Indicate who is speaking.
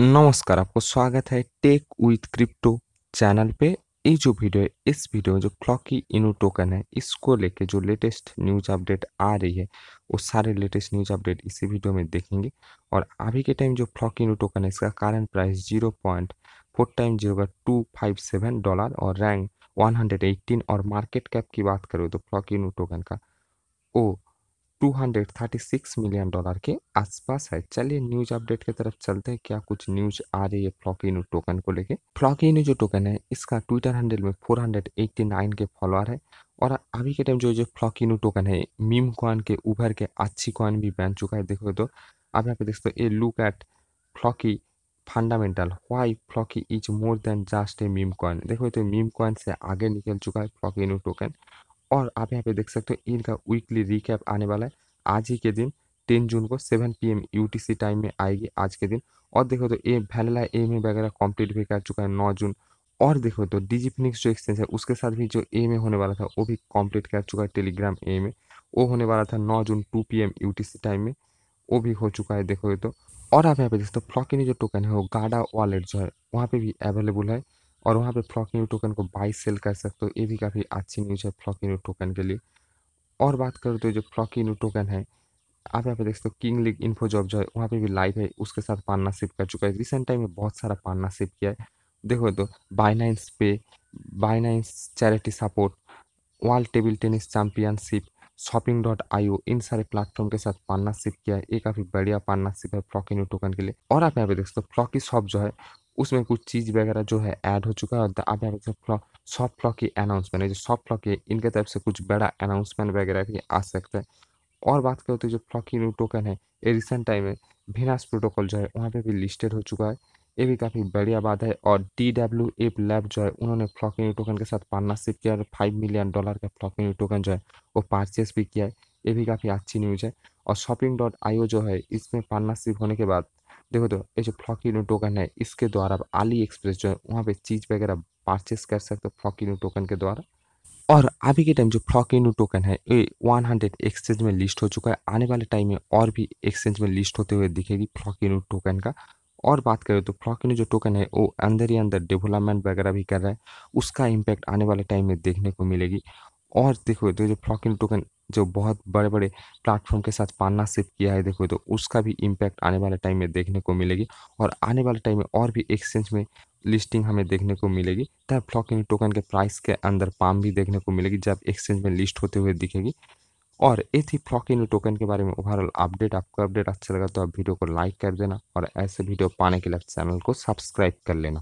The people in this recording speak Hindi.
Speaker 1: नमस्कार आपको स्वागत है टेक विथ क्रिप्टो चैनल पे ये जो वीडियो है इस वीडियो में जो क्लॉकी इनो टोकन है इसको लेके जो लेटेस्ट न्यूज अपडेट आ रही है वो सारे लेटेस्ट न्यूज अपडेट इसी वीडियो में देखेंगे और अभी के टाइम जो क्लॉकी इनो टोकन है इसका कारण price zero point four time zero का टू फाइव सेवन डॉलर और रैंक वन हंड्रेड एट्टीन और मार्केट कैप की बात करो तो क्लॉकी इनो टोकन का ओ 236 मिलियन डॉलर के आसपास है चलिए न्यूज अपडेट की तरफ चलते हैं क्या कुछ न्यूज आ रही है फ्लॉकिनो टोकन को लेके फ्लॉकिनो जो टोकन है इसका ट्विटर हैंडल में 489 के फॉलोअर है और अभी के टाइम जो जो फ्लॉकिनो टोकन है मीम कॉइन के उभर के अच्छी कॉइन भी बन चुका है देखोगे तो आप यहाँ पे देख a look at Floki fundamental why Floki is more than just a meme coin देखो तो मीम कॉइन से आगे निकल चुका है फ्लॉकिनो टोकन और आप यहाँ पे देख सकते हो इनका वीकली रिकैप आने वाला है आज ही के दिन टेन जून को seven P M U T C time में आएगी आज के दिन और देखो तो ए वैलला एम ए वगैरह कॉम्प्लीट भी कर चुका है नौ जून और देखो तो डीजी फिनिक्स जो एक्सचेंज है उसके साथ भी जो एम ए होने वाला था वो भी कॉम्प्लीट कर चुका है टेलीग्राम ए में वो होने वाला था नौ जून two P M U T C time में वो भी हो चुका है देखोगे तो और आप यहाँ पे देखते हो फ्लॉकिनी जो टोकन है वो गाडा वॉलेट जो है वहाँ पे भी अवेलेबल है और वहाँ पे फ्लॉक न्यू टोकन को बाई सेल कर सकते हो ये भी काफ़ी अच्छी न्यूज़ है फ्लॉक न्यू टोकन के लिए और बात करो तो जो फ्लॉक न्यू टोकन है आप यहाँ पे देख सकते हो किंग लीग इन्फो जॉब जो है वहाँ पे भी लाइव है उसके साथ पार्टनरशिप कर चुका है रिसेंट टाइम में बहुत सारा पार्टनरशिप किया है देखो तो बाइनाइंस पे Binance charity support world table tennis championship shopping dot I इन सारे प्लेटफॉर्म के साथ पार्टनरशिप किया है ये काफ़ी बढ़िया पार्टनरशिप है फ्लॉकी न्यू टोकन के लिए और आप यहाँ पे देख सकते हो फ्लॉकी शॉप जो है उसमें कुछ चीज़ वगैरह जो है ऐड हो चुका है आप यहाँ पे सॉफ्ट लॉ की अनाउंसमेंट है जो सॉफ्ट लॉ है इनके तरफ से कुछ बड़ा अनाउंसमेंट वगैरह भी आ सकता है और बात करें तो जो फ्लॉकी न्यू टोकन है ये रिसेंट टाइम में भिनास प्रोटोकॉल जो है वहाँ पे भी लिस्टेड हो चुका है ये भी काफ़ी बढ़िया बात है और डी डब्ल्यू एफ लैब जो है उन्होंने फ्लॉकी न्यू टोकन के साथ पार्टनरशिप किया और फाइव मिलियन डॉलर का फ्लॉकी न्यू टोकन जो है वो परचेस भी किया है ये भी काफ़ी अच्छी न्यूज़ है और शॉपिंग डॉट आई ओ जो है इसमें पार्टनरशिप होने के बाद देखो तो ये जो फ्लॉकिनो टोकन है इसके द्वारा आप आली एक्सप्रेस जो है वहाँ पे चीज़ वगैरह परचेस कर सकते हो फ्लॉकिनो टोकन के द्वारा और अभी के टाइम जो फ्लॉकिनो टोकन है ये 100 एक्सचेंज में लिस्ट हो चुका है आने वाले टाइम में और भी एक्सचेंज में लिस्ट होते हुए दिखेगी फ्लॉकिनो टोकन का और बात करें तो फ्लॉकिनो जो टोकन है वो अंदर ही अंदर डेवलपमेंट वगैरह भी कर रहा है उसका इम्पैक्ट आने वाले टाइम में देखने को मिलेगी और देखो तो जो फ्लॉकिनो टोकन जो बहुत बड़े बड़े प्लेटफॉर्म के साथ पार्टनरशिप किया है देखो तो उसका भी इम्पैक्ट आने वाले टाइम में देखने को मिलेगी और आने वाले टाइम में और भी एक्सचेंज में लिस्टिंग हमें देखने को मिलेगी तब फ्लॉकिंग टोकन के प्राइस के अंदर पाम भी देखने को मिलेगी जब एक्सचेंज में लिस्ट होते हुए दिखेगी और ये थी फ्लॉकिंग टोकन के बारे में ओवरऑल अपडेट आपका अपडेट अच्छा लगा तो आप वीडियो को लाइक कर देना और ऐसे वीडियो पाने के लिए चैनल को सब्सक्राइब कर लेना